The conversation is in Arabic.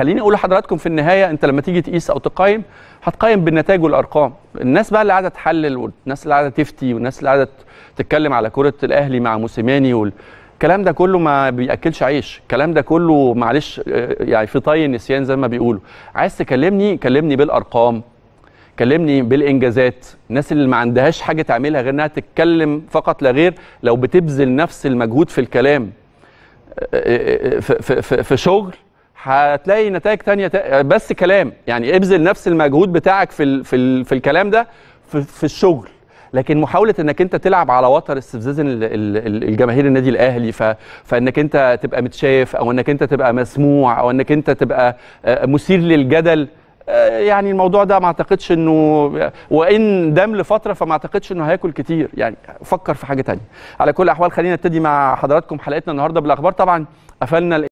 خليني اقول لحضراتكم في النهايه انت لما تيجي تقيس او تقيم هتقيم بالنتائج والارقام الناس بقى اللي قاعده تحلل والناس اللي قاعده تفتي والناس اللي قاعده تتكلم على كره الاهلي مع موسيماني والكلام ده كله ما بياكلش عيش الكلام ده كله معلش آه، يعني في طي النسيان زي ما بيقولوا عايز تكلمني كلمني بالارقام كلمني بالانجازات الناس اللي ما عندهاش حاجه تعملها غير انها تتكلم فقط لا غير لو بتبذل نفس المجهود في الكلام آه، آه، في, في, في شغل هتلاقي نتائج تانية بس كلام يعني ابذل نفس المجهود بتاعك في في, في الكلام ده في, في الشغل لكن محاوله انك انت تلعب على وتر استفزاز الجماهير النادي الاهلي فانك انت تبقى متشاف او انك انت تبقى مسموع او انك انت تبقى مثير للجدل يعني الموضوع ده ما اعتقدش انه وان دام لفتره فما اعتقدش انه هياكل كتير يعني فكر في حاجه تانية على كل الاحوال خلينا نبتدي مع حضراتكم حلقتنا النهارده بالاخبار طبعا قفلنا